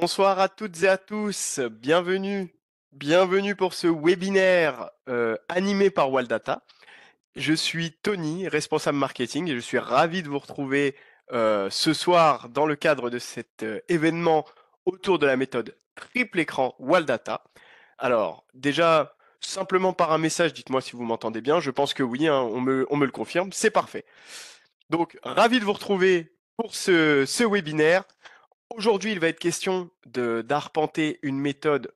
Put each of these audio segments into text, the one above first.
Bonsoir à toutes et à tous, bienvenue, bienvenue pour ce webinaire euh, animé par Waldata. Je suis Tony, responsable marketing, et je suis ravi de vous retrouver euh, ce soir dans le cadre de cet euh, événement autour de la méthode triple écran Waldata. Alors, déjà, simplement par un message, dites-moi si vous m'entendez bien. Je pense que oui, hein, on, me, le confirme. C'est parfait. Donc, ravi de vous retrouver pour ce, ce webinaire. Aujourd'hui, il va être question d'arpenter une méthode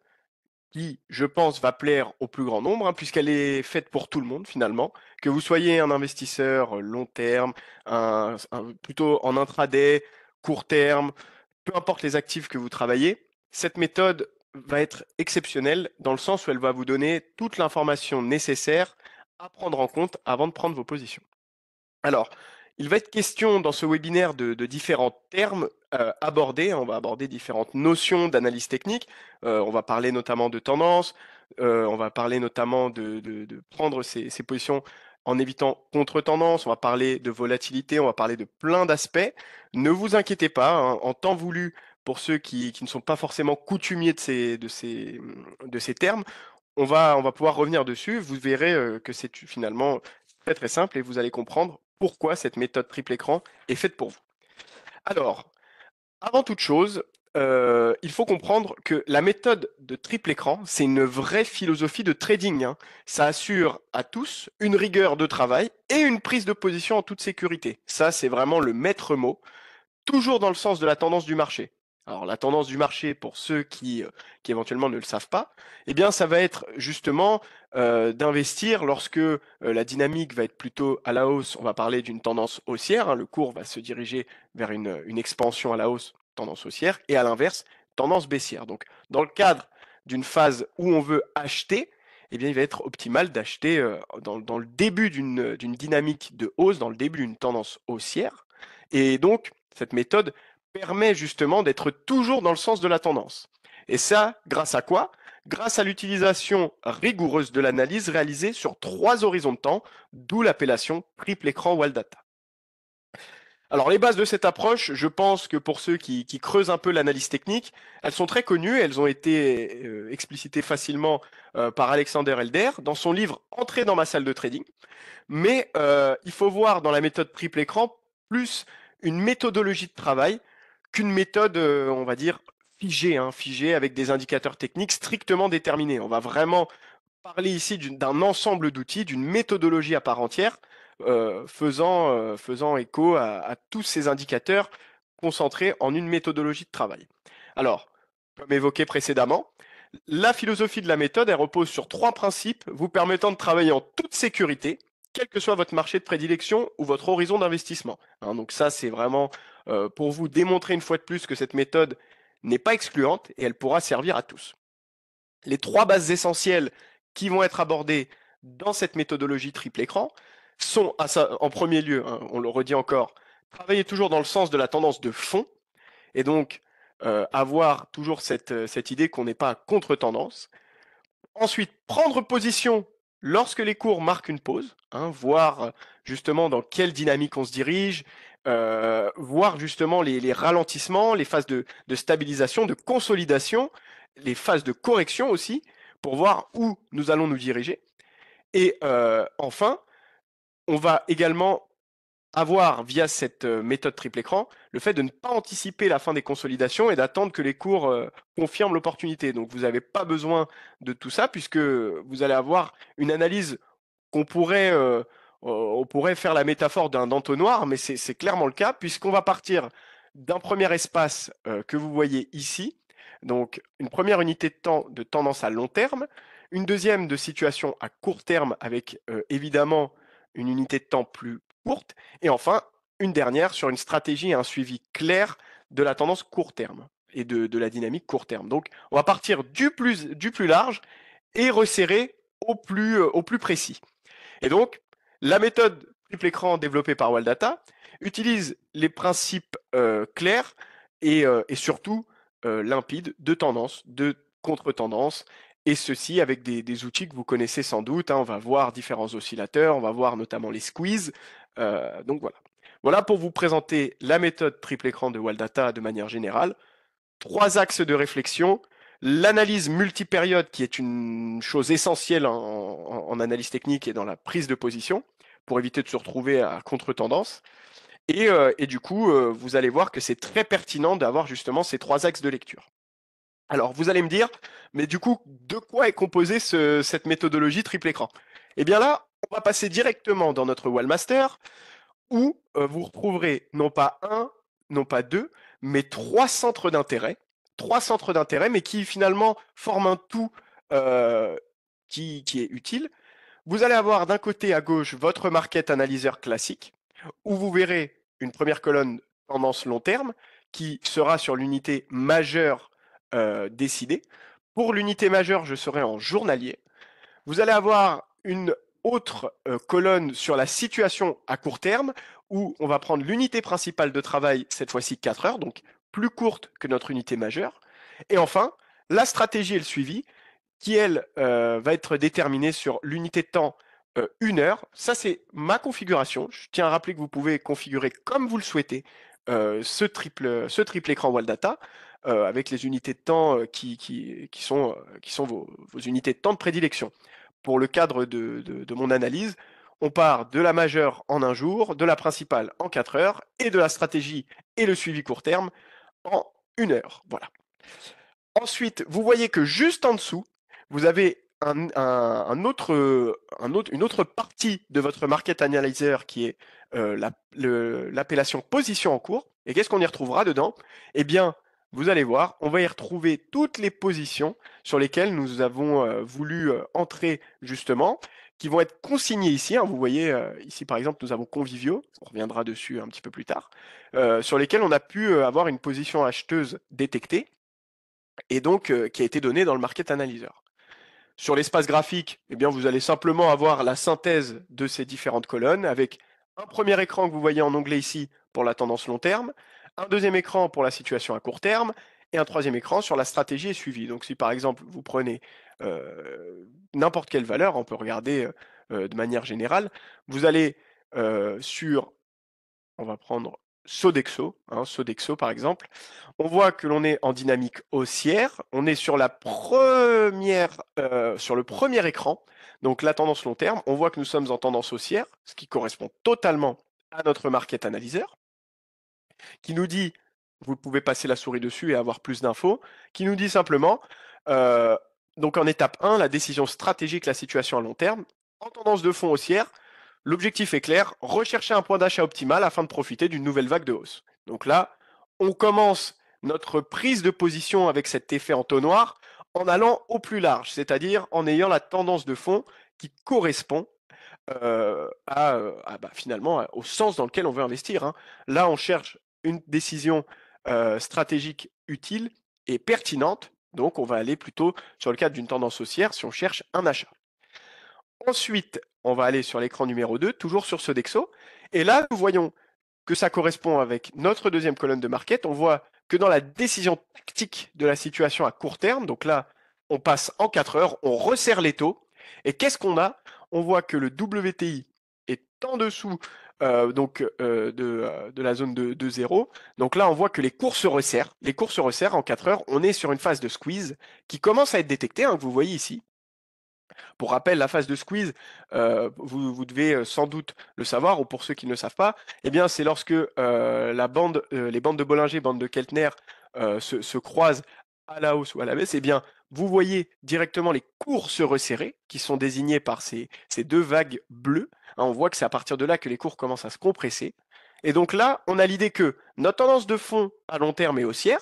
qui, je pense, va plaire au plus grand nombre, hein, puisqu'elle est faite pour tout le monde finalement. Que vous soyez un investisseur euh, long terme, plutôt en intraday, court terme, peu importe les actifs que vous travaillez, cette méthode va être exceptionnelle dans le sens où elle va vous donner toute l'information nécessaire à prendre en compte avant de prendre vos positions. Alors, il va être question dans ce webinaire de, différents termes euh, abordés. On va aborder différentes notions d'analyse technique. Euh, on va parler notamment de tendance. Euh, on va parler notamment de, prendre ses, positions en évitant contre-tendance. On va parler de volatilité. On va parler de plein d'aspects. Ne vous inquiétez pas. Hein, en temps voulu, pour ceux qui, ne sont pas forcément coutumiers de ces, termes, on va, on va pouvoir revenir dessus. Vous verrez que c'est finalement très très simple et vous allez comprendre pourquoi cette méthode triple écran est faite pour vous. Alors, avant toute chose, euh, il faut comprendre que la méthode de triple écran, c'est une vraie philosophie de trading. Hein. Ça assure à tous une rigueur de travail et une prise de position en toute sécurité. Ça, c'est vraiment le maître mot, toujours dans le sens de la tendance du marché alors la tendance du marché pour ceux euh, qui, éventuellement ne le savent pas, eh bien ça va être justement euh, d'investir lorsque euh, la dynamique va être plutôt à la hausse, on va parler d'une tendance haussière, hein. le cours va se diriger vers une, expansion à la hausse, tendance haussière, et à l'inverse, tendance baissière. Donc dans le cadre d'une phase où on veut acheter, eh bien, il va être optimal d'acheter dans, dans, le début d'une dynamique de hausse, dans le début d'une tendance haussière. Et donc, cette méthode permet justement d'être toujours dans le sens de la tendance. Et ça, grâce à quoi Grâce à l'utilisation rigoureuse de l'analyse réalisée sur trois horizons de temps, d'où l'appellation triple écran Wall Data. Alors les bases de cette approche, je pense que pour ceux qui, creusent un peu l'analyse technique, elles sont très connues, elles ont été euh, explicitées facilement euh, par Alexander Elder dans son livre Entrée dans ma salle de trading. Mais euh, il faut voir dans la méthode triple écran plus une méthodologie de travail qu'une méthode, euh, on va dire, figée, hein, figée avec des indicateurs techniques strictement déterminés. On va vraiment parler ici d'un ensemble d'outils, d'une méthodologie à part entière, euh, faisant, euh, faisant écho à, tous ces indicateurs concentrés en une méthodologie de travail. Alors, comme évoqué précédemment, la philosophie de la méthode, elle repose sur trois principes vous permettant de travailler en toute sécurité, quel que soit votre marché de prédilection ou votre horizon d'investissement. Hein. donc ça, c'est vraiment euh, pour vous démontrer une fois de plus que cette méthode n'est pas excluante et elle pourra servir à tous. Les trois bases essentielles qui vont être abordées dans cette méthodologie triple écran sont, en premier lieu, hein, on le redit encore, travailler toujours dans le sens de la tendance de fond et donc euh, avoir toujours euh, cette, idée qu'on n'est pas contre-tendance. Ensuite, prendre position lorsque les cours marquent une pause, hein, voir justement dans quelle dynamique on se dirige euh, voir justement les, ralentissements, les phases de, stabilisation, de consolidation, les phases de correction aussi, pour voir où nous allons nous diriger. Et euh, enfin, on va également avoir via cette euh, méthode triple écran le fait de ne pas anticiper la fin des consolidations et d'attendre que les cours confirment l'opportunité. Donc vous n'avez pas besoin de tout ça puisque vous allez avoir une analyse qu'on pourrait euh, on pourrait faire la métaphore d'un entonnoir, mais c'est clairement le cas, puisqu'on va partir d'un premier espace euh, que vous voyez ici, donc une première unité de temps de tendance à long terme, une deuxième de situation à court terme avec euh, évidemment une unité de temps plus courte, et enfin une dernière sur une stratégie et un suivi clair de la tendance court terme et de, la dynamique court terme. Donc on va partir du plus, du plus large et resserrer au plus, au plus précis. Et donc la méthode triple écran développée par Waldata utilise les principes euh, clairs et, euh, surtout euh, limpides de tendance, de contre-tendance, et ceci avec des, outils que vous connaissez sans doute. Hein. On va voir différents oscillateurs, on va voir notamment les squeezes. donc voilà. Voilà pour vous présenter la méthode triple écran de Waldata de manière générale. Trois axes de réflexion L'analyse multipériode, qui est une chose essentielle en, analyse technique et dans la prise de position, pour éviter de se retrouver à contre-tendance. Et, euh, du coup, euh, vous allez voir que c'est très pertinent d'avoir justement ces trois axes de lecture. Alors, vous allez me dire, mais du coup, de quoi est composée cette méthodologie triple écran Eh bien là, on va passer directement dans notre Wallmaster, où euh, vous retrouverez non pas un, non pas deux, mais trois centres d'intérêt trois centres d'intérêt, mais qui finalement forment un tout euh, qui, est utile. Vous allez avoir d'un côté à gauche votre market analyzer classique, où vous verrez une première colonne tendance long terme, qui sera sur l'unité majeure euh, décidée. Pour l'unité majeure, je serai en journalier. Vous allez avoir une autre euh, colonne sur la situation à court terme, où on va prendre l'unité principale de travail, cette fois-ci 4 heures, donc plus courte que notre unité majeure. Et enfin, la stratégie et le suivi, qui elle euh, va être déterminée sur l'unité de temps euh, une heure. Ça, c'est ma configuration. Je tiens à rappeler que vous pouvez configurer comme vous le souhaitez euh, ce, triple, ce triple écran Wall Data avec les unités de temps qui, qui, qui, sont, qui sont vos, vos, unités de temps de prédilection. Pour le cadre de, de mon analyse, on part de la majeure en un jour, de la principale en quatre heures, et de la stratégie et le suivi court terme une heure. Voilà. Ensuite, vous voyez que juste en dessous, vous avez un, autre, un autre, une autre partie de votre market analyzer qui est euh, l'appellation position en cours. Et qu'est-ce qu'on y retrouvera dedans Eh bien, vous allez voir, on va y retrouver toutes les positions sur lesquelles nous avons euh, voulu euh, entrer justement qui vont être consignés ici. Hein. vous voyez, euh, ici par exemple, nous avons Convivio, on reviendra dessus un petit peu plus tard, euh, sur lesquels on a pu euh, avoir une position acheteuse détectée et donc qui a été donnée dans le market analyzer. Sur l'espace graphique, eh bien, vous allez simplement avoir la synthèse de ces différentes colonnes avec un premier écran que vous voyez en onglet ici pour la tendance long terme, un deuxième écran pour la situation à court terme et un troisième écran sur la stratégie est suivie. Donc si par exemple vous prenez euh, n'importe quelle valeur, on peut regarder euh, euh, de manière générale, vous allez sur, on va prendre Sodexo, hein, Sodexo par exemple, on voit que l'on est en dynamique haussière, on est sur la première, sur le premier écran, donc la tendance long terme, on voit que nous sommes en tendance haussière, ce qui correspond totalement à notre market analyzer, qui nous dit vous pouvez passer la souris dessus et avoir plus d'infos, qui nous dit simplement, euh, donc en étape 1, la décision stratégique, la situation à long terme, en tendance de fond haussière, l'objectif est clair, rechercher un point d'achat optimal afin de profiter d'une nouvelle vague de hausse. Donc là, on commence notre prise de position avec cet effet en entonnoir en allant au plus large, c'est-à-dire en ayant la tendance de fond qui correspond euh, à, euh, bah, finalement au sens dans lequel on veut investir. Hein. Là, on cherche une décision euh, stratégique utile et pertinente. Donc, on va aller plutôt sur le cadre d'une tendance haussière si on cherche un achat. Ensuite, on va aller sur l'écran numéro 2, toujours sur ce Dexo. Et là, nous voyons que ça correspond avec notre deuxième colonne de market. On voit que dans la décision tactique de la situation à court terme, donc là, on passe en 4 heures, on resserre les taux. Et qu'est-ce qu'on a On voit que le WTI est en dessous euh, donc euh, euh, de, la zone de, de, 0. Donc là, on voit que les cours se resserrent. Les cours se resserrent en 4 heures. On est sur une phase de squeeze qui commence à être détectée, hein, que vous voyez ici. Pour rappel, la phase de squeeze, vous, devez sans doute le savoir, ou pour ceux qui ne le savent pas, eh bien c'est lorsque la bande, les bandes de Bollinger, bandes de Keltner se, croisent à la hausse ou à la baisse, eh bien, vous voyez directement les cours se resserrer, qui sont désignés par ces, deux vagues bleues. Hein, on voit que c'est à partir de là que les cours commencent à se compresser. Et donc là, on a l'idée que notre tendance de fond à long terme est haussière,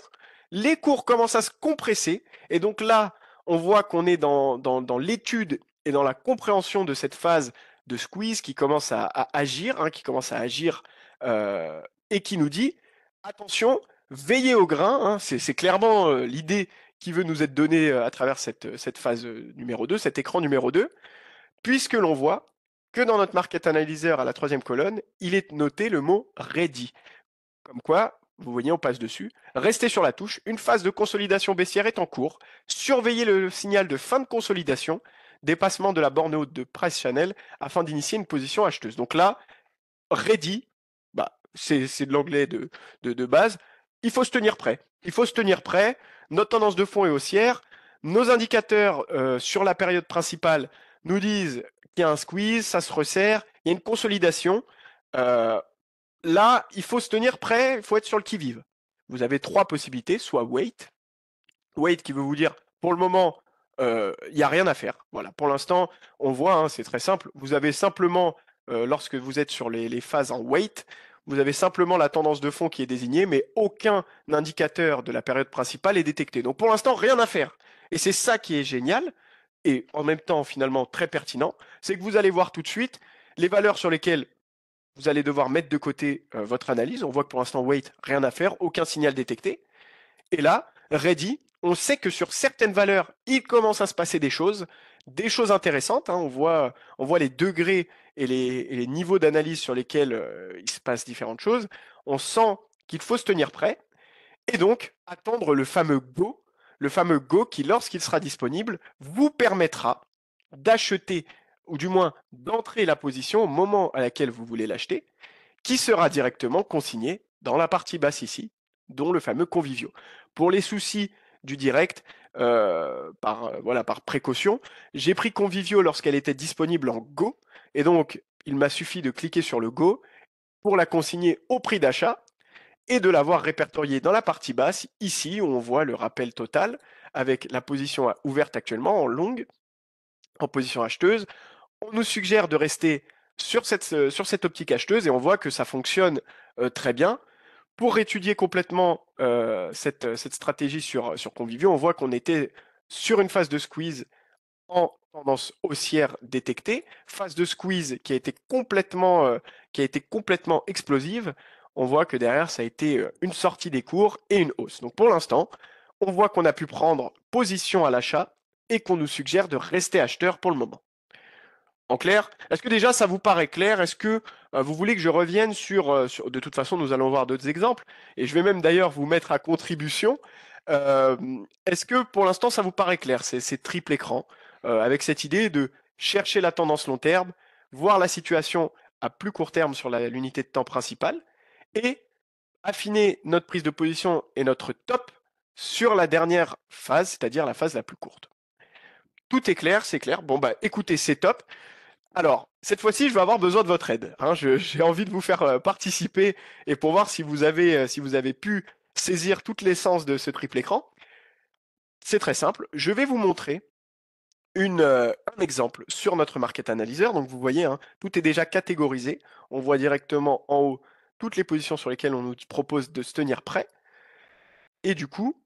les cours commencent à se compresser, et donc là, on voit qu'on est dans, l'étude et dans la compréhension de cette phase de squeeze qui commence à, agir, hein, qui commence à agir euh, et qui nous dit attention, veillez au grain. Hein. c'est clairement euh, l'idée qui veut nous être donné euh, à travers cette, cette phase euh, numéro 2, cet écran numéro 2, puisque l'on voit que dans notre market analyzer à la troisième colonne, il est noté le mot ready. Comme quoi, vous voyez, on passe dessus. Restez sur la touche. Une phase de consolidation baissière est en cours. Surveillez le signal de fin de consolidation, dépassement de la borne haute de Price Channel afin d'initier une position acheteuse. Donc là, ready, bah, c'est de l'anglais de, de, base. Il faut se tenir prêt. Il faut se tenir prêt. Notre tendance de fond est haussière. Nos indicateurs euh, sur la période principale nous disent qu'il y a un squeeze, ça se resserre, il y a une consolidation. Euh, là, il faut se tenir prêt, il faut être sur le qui-vive. Vous avez trois possibilités, soit wait. Wait qui veut vous dire, pour le moment, euh, il n'y a rien à faire. Voilà, pour l'instant, on voit, hein, c'est très simple. Vous avez simplement, lorsque vous êtes sur les, les, phases en wait, vous avez simplement la tendance de fond qui est désignée, mais aucun indicateur de la période principale est détecté. Donc pour l'instant, rien à faire. Et c'est ça qui est génial, et en même temps finalement très pertinent, c'est que vous allez voir tout de suite les valeurs sur lesquelles vous allez devoir mettre de côté euh, votre analyse. On voit que pour l'instant, wait, rien à faire, aucun signal détecté. Et là, ready, on sait que sur certaines valeurs, il commence à se passer des choses, des choses intéressantes. Hein. On, voit, on voit les degrés et les, niveaux d'analyse sur lesquels euh, il se passe différentes choses, on sent qu'il faut se tenir prêt et donc attendre le fameux go, le fameux go qui, lorsqu'il sera disponible, vous permettra d'acheter ou du moins d'entrer la position au moment à laquelle vous voulez l'acheter, qui sera directement consigné dans la partie basse ici, dont le fameux convivio. Pour les soucis du direct, euh, euh, par, précaution. J'ai pris Convivio lorsqu'elle était disponible en Go, et donc il m'a suffi de cliquer sur le Go pour la consigner au prix d'achat et de l'avoir répertoriée dans la partie basse, ici où on voit le rappel total avec la position euh, ouverte actuellement en longue, en position acheteuse. On nous suggère de rester sur cette, sur cette optique acheteuse et on voit que ça fonctionne très bien pour étudier complètement euh, euh, cette, stratégie sur, sur Convivio, on voit qu'on était sur une phase de squeeze en tendance haussière détectée, phase de squeeze qui a été complètement, euh, qui a été complètement explosive. On voit que derrière, ça a été une sortie des cours et une hausse. Donc pour l'instant, on voit qu'on a pu prendre position à l'achat et qu'on nous suggère de rester acheteur pour le moment en clair. Est-ce que déjà ça vous paraît clair Est-ce que euh, vous voulez que je revienne euh, sur, De toute façon, nous allons voir d'autres exemples, et je vais même d'ailleurs vous mettre à contribution. Euh, est-ce que pour l'instant ça vous paraît clair, C'est triple écran avec cette idée de chercher la tendance long terme, voir la situation à plus court terme sur l'unité de temps principale, et affiner notre prise de position et notre top sur la dernière phase, c'est-à-dire la phase la plus courte. Tout est clair, c'est clair. Bon, bah écoutez, c'est top. Alors, cette fois-ci, je vais avoir besoin de votre aide. Hein. J'ai envie de vous faire euh, participer et pour voir si vous avez, euh, pu saisir toute l'essence de ce triple écran. C'est très simple. Je vais vous montrer euh, un exemple sur notre market analyzer. Donc, vous voyez, hein, tout est déjà catégorisé. On voit directement en haut toutes les positions sur lesquelles on nous propose de se tenir prêt. Et du coup,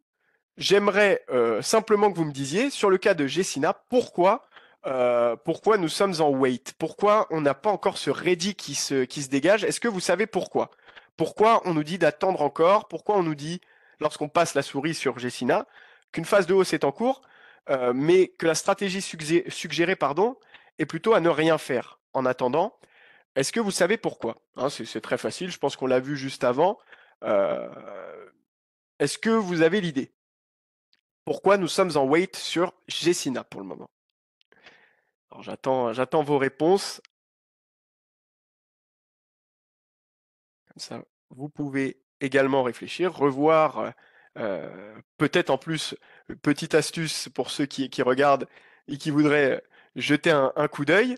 j'aimerais simplement que vous me disiez, sur le cas de Gessina, pourquoi euh, pourquoi nous sommes en wait Pourquoi on n'a pas encore ce ready qui se, qui se dégage Est-ce que vous savez pourquoi Pourquoi on nous dit d'attendre encore Pourquoi on nous dit, lorsqu'on passe la souris sur Gessina, qu'une phase de hausse est en cours, euh, mais que la stratégie suggérée, pardon, est plutôt à ne rien faire en attendant Est-ce que vous savez pourquoi hein, C'est très facile, je pense qu'on l'a vu juste avant. Euh, est-ce que vous avez l'idée Pourquoi nous sommes en wait sur Gessina pour le moment j'attends, vos réponses. Comme ça, vous pouvez également réfléchir, revoir peut-être en plus, petite astuce pour ceux qui, regardent et qui voudraient jeter un, coup d'œil.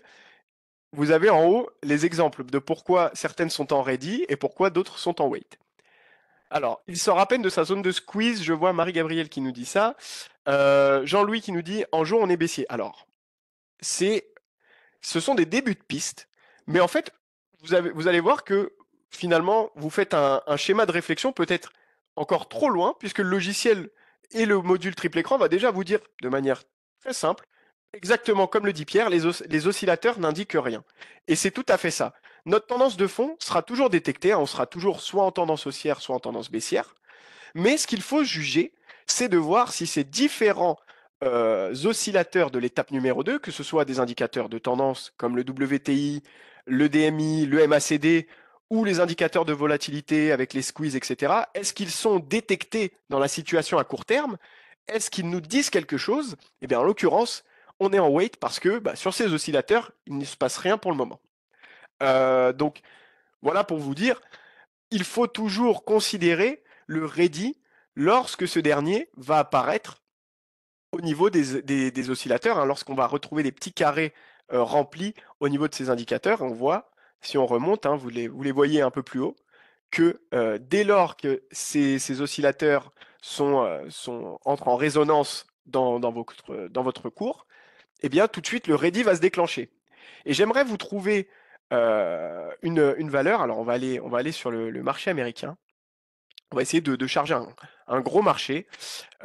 Vous avez en haut les exemples de pourquoi certaines sont en ready et pourquoi d'autres sont en wait. Alors, il sort à peine de sa zone de squeeze. Je vois Marie-Gabrielle qui nous dit ça. Jean-Louis qui nous dit en jour, on est baissier. Alors, c'est, ce sont des débuts de piste, mais en fait, vous, allez voir que finalement, vous faites un, schéma de réflexion peut-être encore trop loin, puisque le logiciel et le module triple écran va déjà vous dire de manière très simple, exactement comme le dit Pierre, les, oscillateurs n'indiquent rien. Et c'est tout à fait ça. Notre tendance de fond sera toujours détectée, hein, on sera toujours soit en tendance haussière, soit en tendance baissière. Mais ce qu'il faut juger, c'est de voir si c'est différent... Euh, oscillateurs de l'étape numéro 2, que ce soit des indicateurs de tendance comme le WTI, le DMI, le MACD ou les indicateurs de volatilité avec les squeezes, etc., est-ce qu'ils sont détectés dans la situation à court terme Est-ce qu'ils nous disent quelque chose et eh bien, en l'occurrence, on est en wait parce que bah, sur ces oscillateurs, il ne se passe rien pour le moment. Euh, donc, voilà pour vous dire, il faut toujours considérer le ready lorsque ce dernier va apparaître au niveau des, oscillateurs, hein. lorsqu'on va retrouver des petits carrés euh, remplis au niveau de ces indicateurs, on voit, si on remonte, hein, vous, les, voyez un peu plus haut, que euh, dès lors que ces, oscillateurs euh, sont, entrent en résonance dans, votre, cours, eh bien tout de suite le ready va se déclencher. Et j'aimerais vous trouver une, valeur. Alors on va aller, on va aller sur le, marché américain. On va essayer de charger un, un gros marché,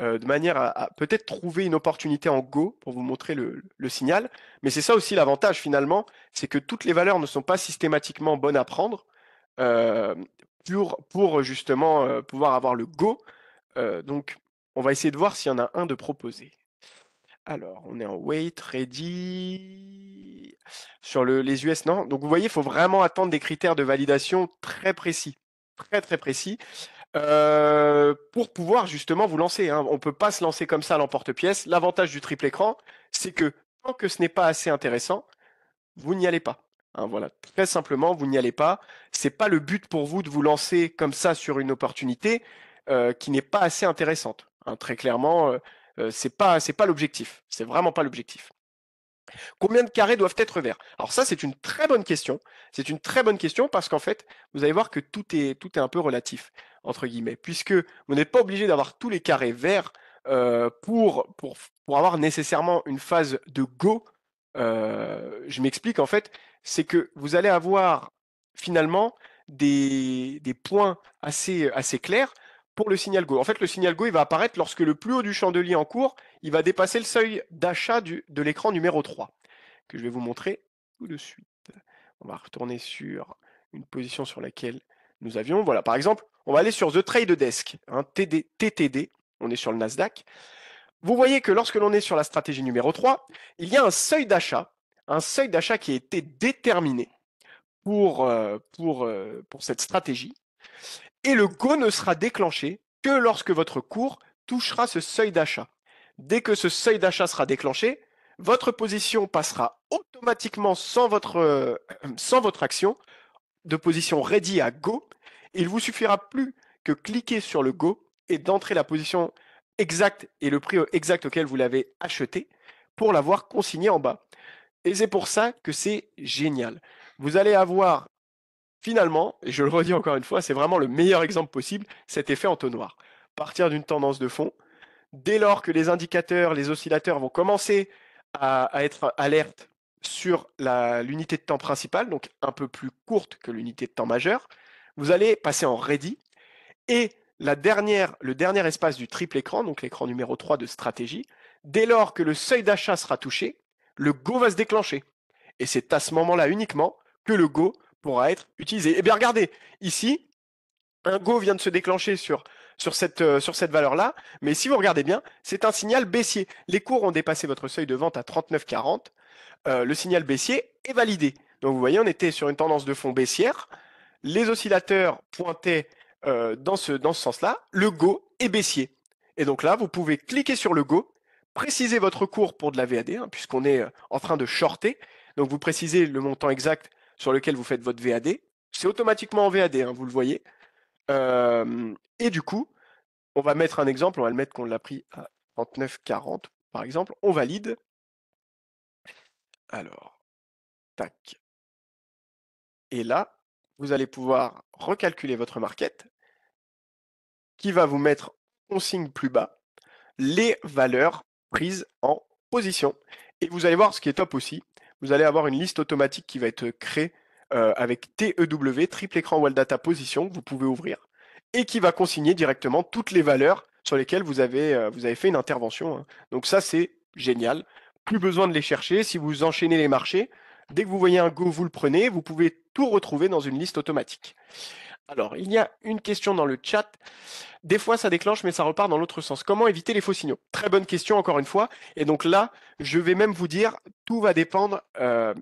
euh, de manière à, peut-être trouver une opportunité en Go pour vous montrer le, signal. Mais c'est ça aussi l'avantage finalement, c'est que toutes les valeurs ne sont pas systématiquement bonnes à prendre euh, pour, justement euh, pouvoir avoir le Go. donc on va essayer de voir s'il y en a un de proposé. Alors, on est en wait, ready. Sur les US, non. Donc, vous voyez, il faut vraiment attendre des critères de validation très précis. Très, très précis. Euh, pour pouvoir justement vous lancer. Hein. On ne peut pas se lancer comme ça à l'emporte-pièce. L'avantage du triple écran, c'est que tant que ce n'est pas assez intéressant, vous n'y allez pas. Hein, voilà, très simplement, vous n'y allez pas. C'est pas le but pour vous de vous lancer comme ça sur une opportunité euh, qui n'est pas assez intéressante. Hein. Très clairement, ce euh, c'est pas c'est pas l'objectif. C'est vraiment pas l'objectif. Combien de carrés doivent être verts Alors ça, c'est une très bonne question. C'est une très bonne question parce qu'en fait, vous allez voir que tout est, un peu relatif, entre guillemets, puisque vous n'êtes pas obligé d'avoir tous les carrés verts euh, pour, avoir nécessairement une phase de go. Euh, je m'explique en fait, c'est que vous allez avoir finalement des, des points assez, assez clairs pour le signal go. En fait, le signal go, il va apparaître lorsque le plus haut du chandelier en cours, il va dépasser le seuil d'achat de l'écran numéro 3, que je vais vous montrer tout de suite. On va retourner sur une position sur laquelle nous avions. Voilà, par exemple, on va aller sur The Trade Desk, un hein, TTD, on est sur le Nasdaq. Vous voyez que lorsque l'on est sur la stratégie numéro 3, il y a un seuil d'achat, un seuil d'achat qui a été déterminé pour, euh, pour, euh, pour cette stratégie et le go ne sera déclenché que lorsque votre cours touchera ce seuil d'achat. Dès que ce seuil d'achat sera déclenché, votre position passera automatiquement sans votre, euh, sans votre action de position ready à go. Il vous suffira plus que cliquer sur le go et d'entrer la position exacte et le prix exact auquel vous l'avez acheté pour l'avoir consigné en bas. Et c'est pour ça que c'est génial. Vous allez avoir Finalement, et je le redis encore une fois, c'est vraiment le meilleur exemple possible, cet effet en entonnoir. Partir d'une tendance de fond, dès lors que les indicateurs, les oscillateurs vont commencer à, être alertes sur l'unité de temps principale, donc un peu plus courte que l'unité de temps majeure, vous allez passer en ready et le dernier espace du triple écran, donc l'écran numéro 3 de stratégie, dès lors que le seuil d'achat sera touché, le go va se déclencher. Et c'est à ce moment-là uniquement que le go pourra être utilisé. Et eh bien regardez, ici, un go vient de se déclencher sur, sur cette, euh, cette valeur-là, mais si vous regardez bien, c'est un signal baissier. Les cours ont dépassé votre seuil de vente à 39,40. Euh, le signal baissier est validé. Donc vous voyez, on était sur une tendance de fond baissière. Les oscillateurs pointaient euh, dans ce, dans ce sens-là. Le go est baissier. Et donc là, vous pouvez cliquer sur le go, préciser votre cours pour de la VAD, hein, puisqu'on est en train de shorter. Donc vous précisez le montant exact sur lequel vous faites votre VAD. C'est automatiquement en VAD, hein, vous le voyez. et du coup, on va mettre un exemple, on va le mettre qu'on l'a pris à 39,40 par exemple. On valide. Alors, tac. Et là, vous allez pouvoir recalculer votre market qui va vous mettre signe plus bas les valeurs prises en position. Et vous allez voir ce qui est top aussi, vous allez avoir une liste automatique qui va être créée euh, avec TEW, triple écran Wall Data Position, que vous pouvez ouvrir, et qui va consigner directement toutes les valeurs sur lesquelles vous avez, euh, vous avez fait une intervention. Hein. Donc ça, c'est génial. Plus besoin de les chercher. Si vous enchaînez les marchés, dès que vous voyez un go, vous le prenez. Vous pouvez tout retrouver dans une liste automatique. Alors, il y a une question dans le chat. Des fois, ça déclenche, mais ça repart dans l'autre sens. Comment éviter les faux signaux Très bonne question, encore une fois. Et donc là, je vais même vous dire, tout va dépendre euh,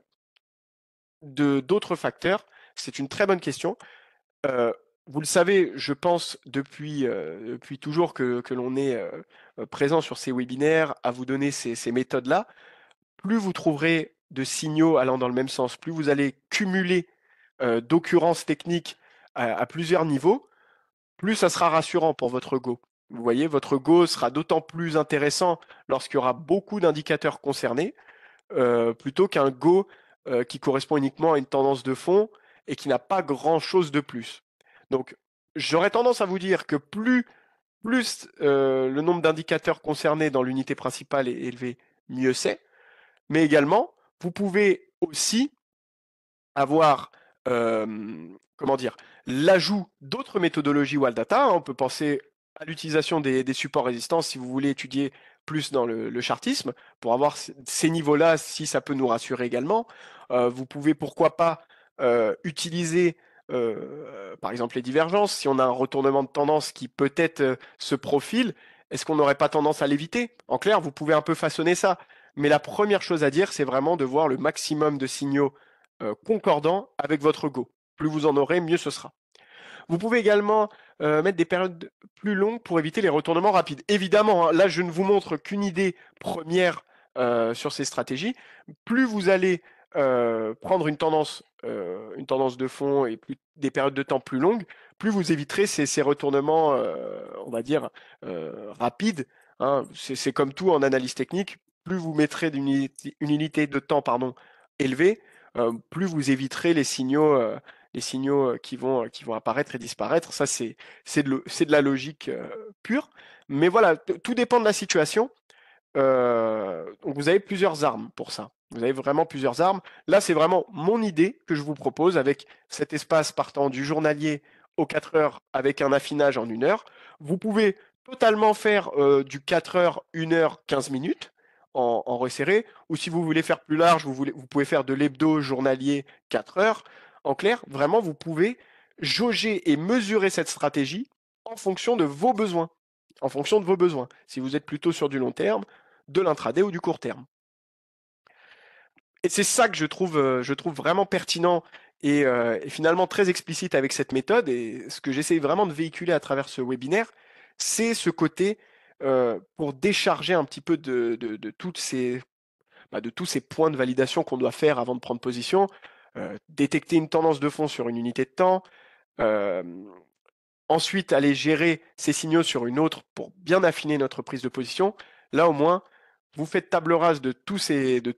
de d'autres facteurs. C'est une très bonne question. Euh, vous le savez, je pense depuis, euh, depuis toujours que, l'on est présent sur ces webinaires à vous donner ces, ces méthodes-là. Plus vous trouverez de signaux allant dans le même sens, plus vous allez cumuler d'occurrences techniques à, plusieurs niveaux, plus ça sera rassurant pour votre Go. Vous voyez, votre Go sera d'autant plus intéressant lorsqu'il y aura beaucoup d'indicateurs concernés, euh, plutôt qu'un Go euh, qui correspond uniquement à une tendance de fond et qui n'a pas grand-chose de plus. Donc, j'aurais tendance à vous dire que plus, euh, le nombre d'indicateurs concernés dans l'unité principale est élevé, mieux c'est. Mais également, vous pouvez aussi avoir comment dire, l'ajout d'autres méthodologies Data, hein, On peut penser à l'utilisation des, supports résistants si vous voulez étudier plus dans le, chartisme, pour avoir ces niveaux-là, si ça peut nous rassurer également. Euh, vous pouvez, pourquoi pas, euh, utiliser, euh, par exemple, les divergences. Si on a un retournement de tendance qui peut-être se profile, est-ce qu'on n'aurait pas tendance à l'éviter En clair, vous pouvez un peu façonner ça. Mais la première chose à dire, c'est vraiment de voir le maximum de signaux euh, concordant avec votre Go. Plus vous en aurez, mieux ce sera. Vous pouvez également euh, mettre des périodes plus longues pour éviter les retournements rapides. Évidemment, hein, là, je ne vous montre qu'une idée première euh, sur ces stratégies. Plus vous allez prendre une tendance, une tendance de fond et plus, des périodes de temps plus longues, plus vous éviterez ces, retournements, on va dire, rapides. Hein. C'est comme tout en analyse technique. Plus vous mettrez une unité, de temps pardon, élevée, euh, plus vous éviterez les signaux, euh, les signaux euh, qui vont, qui vont apparaître et disparaître. Ça, c'est de, de, la logique pure. Mais voilà, tout dépend de la situation. vous avez plusieurs armes pour ça. Vous avez vraiment plusieurs armes. Là, c'est vraiment mon idée que je vous propose avec cet espace partant du journalier aux 4 heures avec un affinage en une heure. Vous pouvez totalement faire du 4 heures, 1 heure, 15 minutes en, resserré, ou si vous voulez faire plus large, vous, pouvez faire de l'hebdo journalier 4 heures. En clair, vraiment, vous pouvez jauger et mesurer cette stratégie en fonction de vos besoins. En fonction de vos besoins. Si vous êtes plutôt sur du long terme, de l'intraday ou du court terme. Et c'est ça que je trouve, euh, vraiment pertinent et, euh, et, finalement très explicite avec cette méthode. Et ce que j'essaie vraiment de véhiculer à travers ce webinaire, c'est ce côté euh, pour décharger un petit peu de, toutes ces, bah, tous ces points de validation qu'on doit faire avant de prendre position, euh, détecter une tendance de fond sur une unité de temps, euh, ensuite aller gérer ces signaux sur une autre pour bien affiner notre prise de position. Là au moins, vous faites table rase de tous ces, de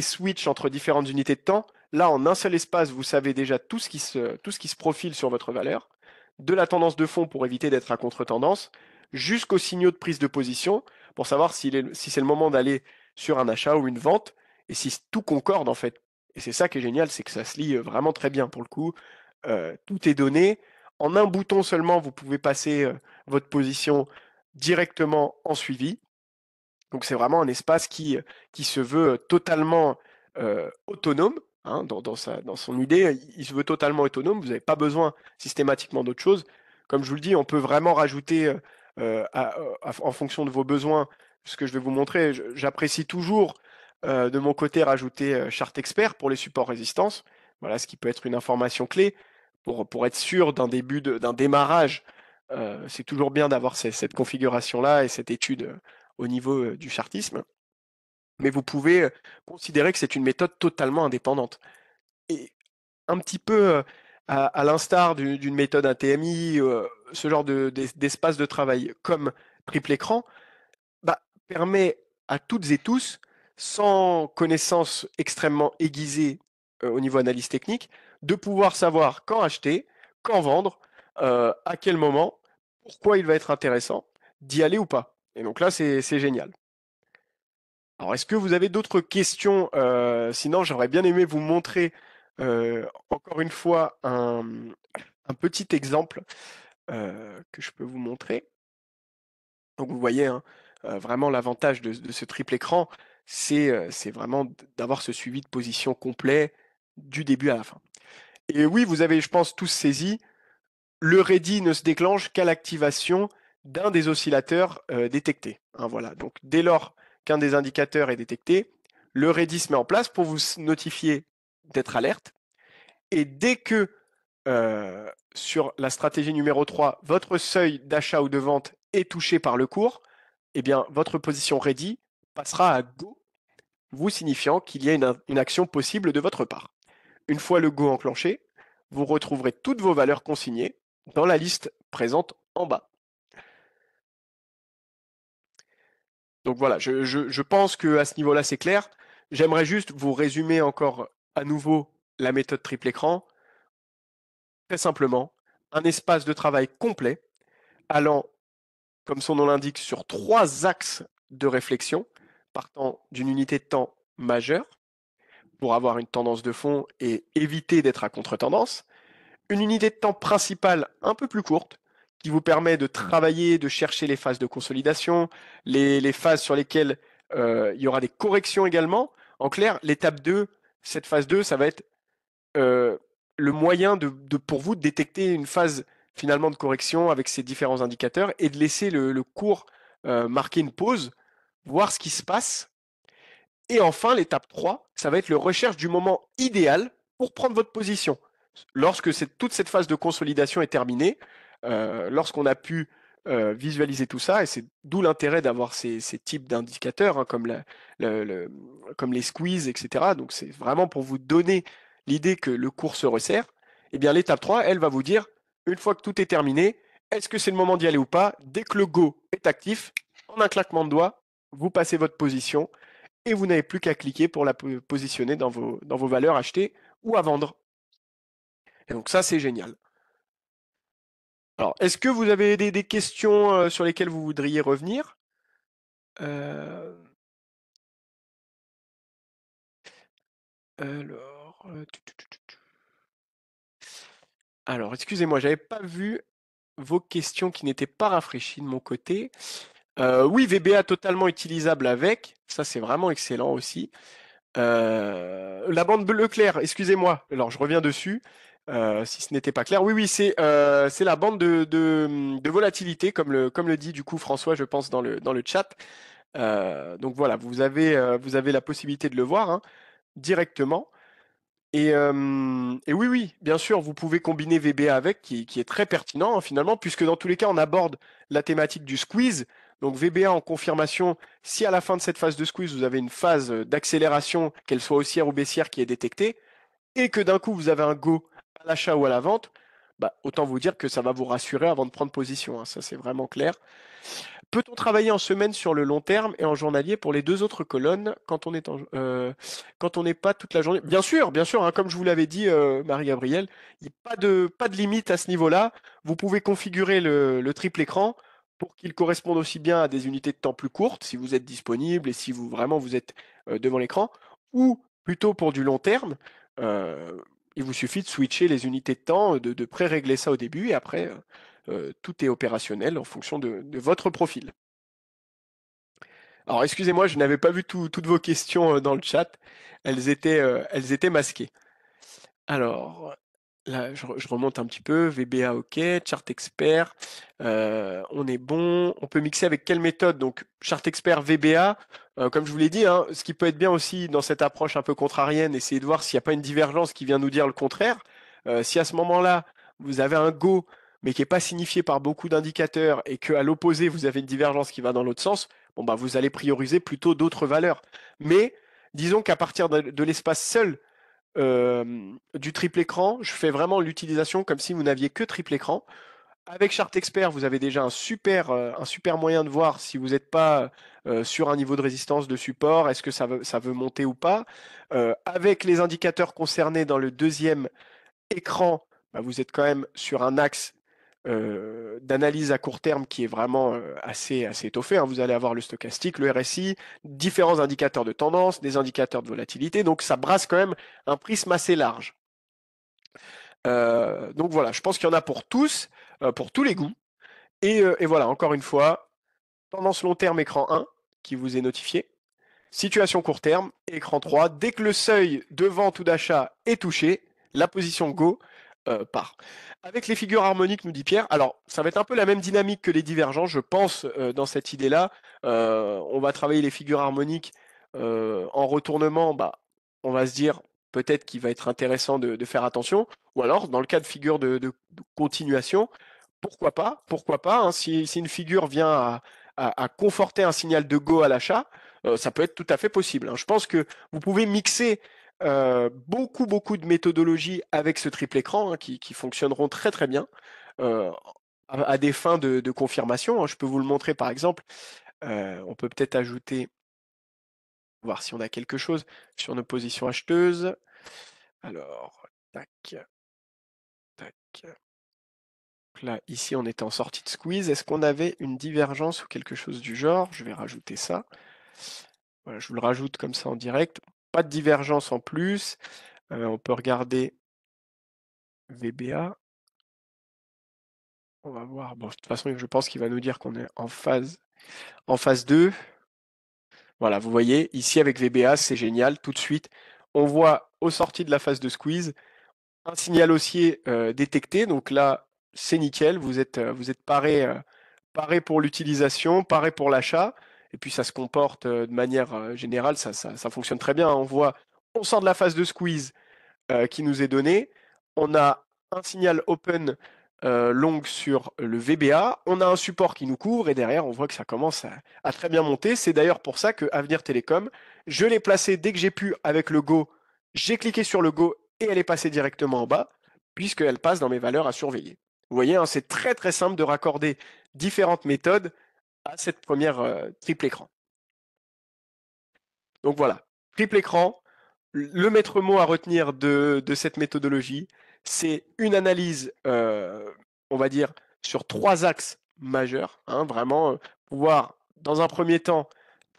switches entre différentes unités de temps. Là, en un seul espace, vous savez déjà tout ce qui se profile sur votre valeur, de la tendance de fond pour éviter d'être à contre-tendance, jusqu'aux signaux de prise de position pour savoir si, c'est le moment d'aller sur un achat ou une vente et si tout concorde en fait. Et c'est ça qui est génial, c'est que ça se lit euh, vraiment très bien pour le coup. Euh, tout est donné. En un bouton seulement, vous pouvez passer euh, votre position directement en suivi. Donc c'est vraiment un espace qui, qui se veut totalement autonome. Hein, dans, dans, sa, dans son idée, il se veut totalement autonome. Vous n'avez pas besoin systématiquement d'autre chose. Comme je vous le dis, on peut vraiment rajouter euh, euh, en fonction de vos besoins, ce que je vais vous montrer. J'apprécie toujours euh, de mon côté rajouter ChartExpert expert pour les supports résistance. Voilà ce qui peut être une information clé pour, pour être sûr d'un début, d'un démarrage. c'est toujours bien d'avoir cette configuration-là et cette étude au niveau du chartisme. Mais vous pouvez considérer que c'est une méthode totalement indépendante. Et un petit peu à, l'instar d'une méthode ATMI ce genre d'espace de, travail comme triple écran bah, permet à toutes et tous, sans connaissances extrêmement aiguisées euh, au niveau analyse technique, de pouvoir savoir quand acheter, quand vendre, euh, à quel moment, pourquoi il va être intéressant d'y aller ou pas. Et donc là, c'est génial. Alors, est-ce que vous avez d'autres questions euh, Sinon, j'aurais bien aimé vous montrer encore une fois un petit exemple euh, que je peux vous montrer. Donc vous voyez, hein, euh, vraiment l'avantage de, ce triple écran, c'est euh, vraiment d'avoir ce suivi de position complet du début à la fin. Et oui, vous avez, je pense, tous saisi, le ready ne se déclenche qu'à l'activation d'un des oscillateurs détectés. Hein, voilà. Donc dès lors qu'un des indicateurs est détecté, le ready se met en place pour vous notifier d'être alerte. Et dès que euh, sur la stratégie numéro 3, votre seuil d'achat ou de vente est touché par le cours, eh bien, votre position ready passera à go, vous signifiant qu'il y a une, action possible de votre part. Une fois le go enclenché, vous retrouverez toutes vos valeurs consignées dans la liste présente en bas. Donc voilà, je, je pense que à ce niveau-là, c'est clair. J'aimerais juste vous résumer encore à nouveau la méthode triple écran très simplement un espace de travail complet allant, comme son nom l'indique, sur trois axes de réflexion, partant d'une unité de temps majeure pour avoir une tendance de fond et éviter d'être à contre-tendance, une unité de temps principale un peu plus courte qui vous permet de travailler, de chercher les phases de consolidation, les, phases sur lesquelles euh, il y aura des corrections également. En clair, l'étape 2, cette phase 2, ça va être euh, le moyen de, pour vous de détecter une phase finalement de correction avec ces différents indicateurs et de laisser le, cours euh, marquer une pause, voir ce qui se passe. Et enfin, l'étape 3, ça va être le recherche du moment idéal pour prendre votre position. Lorsque cette, toute cette phase de consolidation est terminée, euh, lorsqu'on a pu euh, visualiser tout ça, et c'est d'où l'intérêt d'avoir ces, types d'indicateurs, hein, comme, comme, les squeeze, etc. Donc c'est vraiment pour vous donner l'idée que le cours se resserre, eh bien l'étape 3, elle va vous dire, une fois que tout est terminé, est-ce que c'est le moment d'y aller ou pas Dès que le go est actif, en un claquement de doigts, vous passez votre position et vous n'avez plus qu'à cliquer pour la positionner dans vos, dans vos valeurs achetées ou à vendre. Et donc ça, c'est génial. Alors, est-ce que vous avez des, questions euh, sur lesquelles vous voudriez revenir euh, euh, Alors... Euh, alors, excusez-moi, j'avais pas vu vos questions qui n'étaient pas rafraîchies de mon côté. Euh, oui, VBA totalement utilisable avec, ça c'est vraiment excellent aussi. Euh, la bande bleue claire, excusez-moi, alors je reviens dessus. si ce n'était pas clair. Oui, oui, c'est la bande de, volatilité, comme le, comme le dit du coup François, je pense, dans le, dans le chat. donc voilà, vous avez, vous avez la possibilité de le voir hein, directement. Et, oui, oui, bien sûr, vous pouvez combiner VBA avec, qui, est très pertinent hein, finalement, puisque dans tous les cas, on aborde la thématique du squeeze. Donc VBA en confirmation, si à la fin de cette phase de squeeze, vous avez une phase d'accélération, qu'elle soit haussière ou baissière, qui est détectée, et que d'un coup, vous avez un go à l'achat ou à la vente, bah, autant vous dire que ça va vous rassurer avant de prendre position. Hein, ça, c'est vraiment clair. Peut-on travailler en semaine sur le long terme et en journalier pour les deux autres colonnes quand on euh, n'est pas toute la journée Bien sûr, bien sûr. Hein, comme je vous l'avais dit, euh, Marie-Gabrielle, il n'y a pas de pas de limite à ce niveau-là. Vous pouvez configurer le, triple écran pour qu'il corresponde aussi bien à des unités de temps plus courtes, si vous êtes disponible et si vous vraiment vous êtes euh, devant l'écran, ou plutôt pour du long terme. il vous suffit de switcher les unités de temps, de pré-régler ça au début et après tout est opérationnel en fonction de, votre profil. Alors excusez-moi, je n'avais pas vu toutes vos questions dans le chat. Elles étaient, masquées. Alors, là, je, remonte un petit peu. VBA, OK. Chart Expert, on est bon. On peut mixer avec quelle méthode Donc, Chart Expert, VBA. comme je vous l'ai dit, hein, ce qui peut être bien aussi dans cette approche un peu contrarienne, essayer de voir s'il n'y a pas une divergence qui vient nous dire le contraire. si à ce moment-là, vous avez un go mais qui n'est pas signifié par beaucoup d'indicateurs et qu'à l'opposé, vous avez une divergence qui va dans l'autre sens, bon bah vous allez prioriser plutôt d'autres valeurs. Mais disons qu'à partir de, l'espace seul euh, du triple écran, je fais vraiment l'utilisation comme si vous n'aviez que triple écran. Avec Chart Expert, vous avez déjà un super, euh, un super moyen de voir si vous n'êtes pas euh, sur un niveau de résistance de support, est-ce que ça veut, ça veut monter ou pas. avec les indicateurs concernés dans le deuxième écran, bah, vous êtes quand même sur un axe euh, d'analyse à court terme qui est vraiment euh, assez, assez étoffée. Hein. Vous allez avoir le stochastique, le RSI, différents indicateurs de tendance, des indicateurs de volatilité. Donc ça brasse quand même un prisme assez large. Euh, donc voilà, je pense qu'il y en a pour tous, pour tous les goûts. Et, et, voilà, encore une fois, tendance long terme écran 1 qui vous est notifié. Situation court terme, écran 3. Dès que le seuil de vente ou d'achat est touché, la position Go euh, Avec les figures harmoniques, nous dit Pierre, alors ça va être un peu la même dynamique que les divergences, je pense, euh, dans cette idée-là. Euh, on va travailler les figures harmoniques en retournement, bah, on va se dire peut-être qu'il va être intéressant de, faire attention, ou alors dans le cas de figure de, continuation, pourquoi pas, pourquoi pas, hein, si, une figure vient à, conforter un signal de go à l'achat, ça peut être tout à fait possible. Hein. Je pense que vous pouvez mixer euh, beaucoup, beaucoup de méthodologies avec ce triple écran hein, qui, fonctionneront très, très bien euh, à, des fins de, confirmation. Hein. Je peux vous le montrer par exemple. Euh, on peut peut-être ajouter, voir si on a quelque chose sur nos positions acheteuses. Alors, tac, tac. Là, ici, on était en sortie de squeeze. Est-ce qu'on avait une divergence ou quelque chose du genre Je vais rajouter ça. je vous le rajoute comme ça en direct pas de divergence en plus. Euh, on peut regarder VBA. On va voir. Bon, de toute façon, je pense qu'il va nous dire qu'on est en phase, en phase 2. Voilà, vous voyez, ici avec VBA, c'est génial. Tout de suite, on voit au sorti de la phase de squeeze un signal haussier euh, détecté. Donc là, c'est nickel. Vous êtes, euh, vous êtes paré, paré pour l'utilisation, paré pour l'achat. Et puis ça se comporte euh, de manière euh, générale, ça, fonctionne très bien. On voit, on sort de la phase de squeeze euh, qui nous est donnée. On a un signal open long sur le VBA. On a un support qui nous couvre et derrière, on voit que ça commence à, très bien monter. C'est d'ailleurs pour ça que Avenir Télécom, je l'ai placé dès que j'ai pu avec le Go. J'ai cliqué sur le Go et elle est passée directement en bas puisqu'elle passe dans mes valeurs à surveiller. Vous voyez, hein, c'est très très simple de raccorder différentes méthodes cette première euh, triple écran. Donc voilà, triple écran, le maître mot à retenir de, cette méthodologie, c'est une analyse, euh, on va dire, sur trois axes majeurs, hein, vraiment euh, pouvoir, dans un premier temps,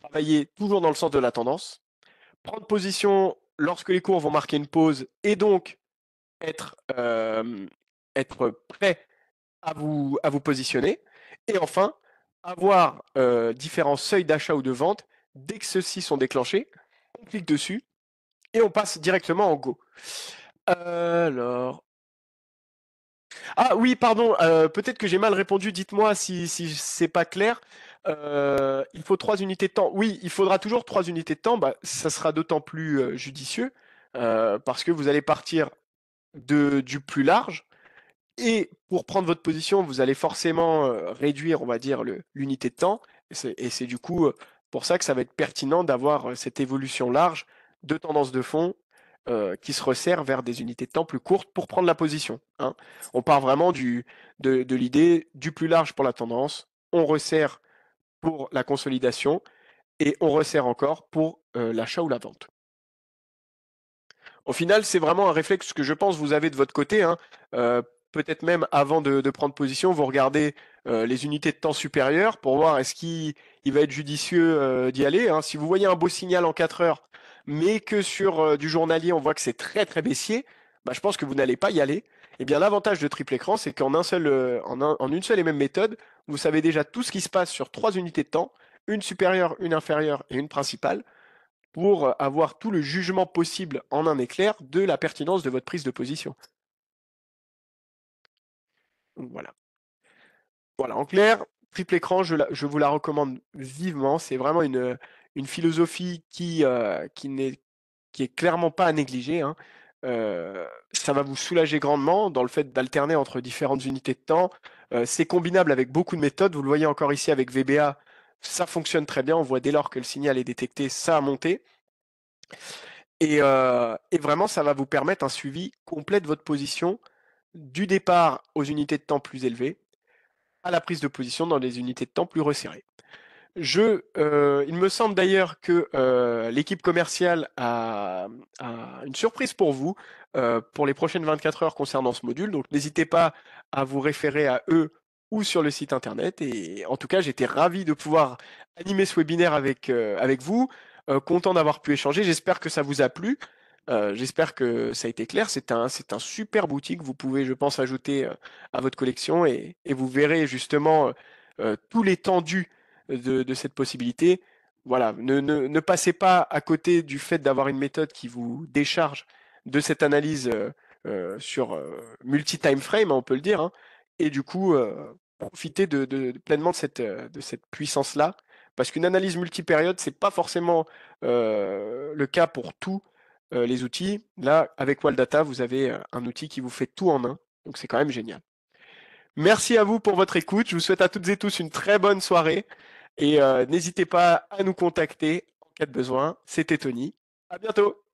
travailler toujours dans le sens de la tendance, prendre position lorsque les cours vont marquer une pause et donc être, être prêt à vous, à vous positionner, et enfin, avoir euh, différents seuils d'achat ou de vente. Dès que ceux-ci sont déclenchés, on clique dessus et on passe directement en Go. Alors. Ah oui, pardon, euh, peut-être que j'ai mal répondu, dites-moi si, si c'est pas clair. Euh, il faut trois unités de temps. Oui, il faudra toujours trois unités de temps, bah, ça sera d'autant plus judicieux, parce que vous allez partir du plus large et pour prendre votre position, vous allez forcément euh, réduire, on va dire, l'unité de temps. Et c'est du coup euh, pour ça que ça va être pertinent d'avoir euh, cette évolution large de tendance de fond qui se resserre vers des unités de temps plus courtes pour prendre la position. Hein. On part vraiment du, de, l'idée du plus large pour la tendance, on resserre pour la consolidation et on resserre encore pour l'achat ou la vente. Au final, c'est vraiment un réflexe que je pense vous avez de votre côté. Hein peut-être même avant de, prendre position, vous regardez euh, les unités de temps supérieures pour voir est-ce qu'il va être judicieux euh, d'y aller. Hein. Si vous voyez un beau signal en 4 heures, mais que sur euh, du journalier, on voit que c'est très très baissier, bah, je pense que vous n'allez pas y aller. Eh bien, l'avantage de triple écran, c'est qu'en une seule et même méthode, vous savez déjà tout ce qui se passe sur trois unités de temps, une supérieure, une inférieure et une principale, pour avoir tout le jugement possible en un éclair de la pertinence de votre prise de position voilà. Voilà, en clair, triple écran, je, vous la recommande vivement. C'est vraiment une, philosophie qui, euh, qui, n'est, qui est clairement pas à négliger. Hein. Euh, ça va vous soulager grandement dans le fait d'alterner entre différentes unités de temps. Euh, c'est combinable avec beaucoup de méthodes. Vous le voyez encore ici avec VBA, ça fonctionne très bien. On voit dès lors que le signal est détecté, ça a monté. et vraiment, ça va vous permettre un suivi complet de votre position du départ aux unités de temps plus élevées à la prise de position dans des unités de temps plus resserrées. Je, euh, il me semble d'ailleurs que euh, l'équipe commerciale a, une surprise pour vous euh, pour les prochaines 24 heures concernant ce module. Donc n'hésitez pas à vous référer à eux ou sur le site internet. Et en tout cas, j'étais ravi de pouvoir animer ce webinaire avec, avec vous. content d'avoir pu échanger. J'espère que ça vous a plu. Euh, j'espère que ça a été clair. C'est un, c'est un superbe outil que vous pouvez, je pense, ajouter euh, à votre collection et, vous verrez justement euh, tout l'étendue de, cette possibilité. Voilà, ne, passez pas à côté du fait d'avoir une méthode qui vous décharge de cette analyse sur multi-time frame, on peut le dire, hein, et du coup, profitez pleinement de cette, puissance-là parce qu'une analyse multi-période, ce n'est pas forcément le cas pour tout, euh, les outils. Là, avec Waldata, vous avez euh, un outil qui vous fait tout en un. Donc c'est quand même génial. Merci à vous pour votre écoute. Je vous souhaite à toutes et tous une très bonne soirée. Et euh, n'hésitez pas à nous contacter en cas de besoin. C'était Tony. À bientôt.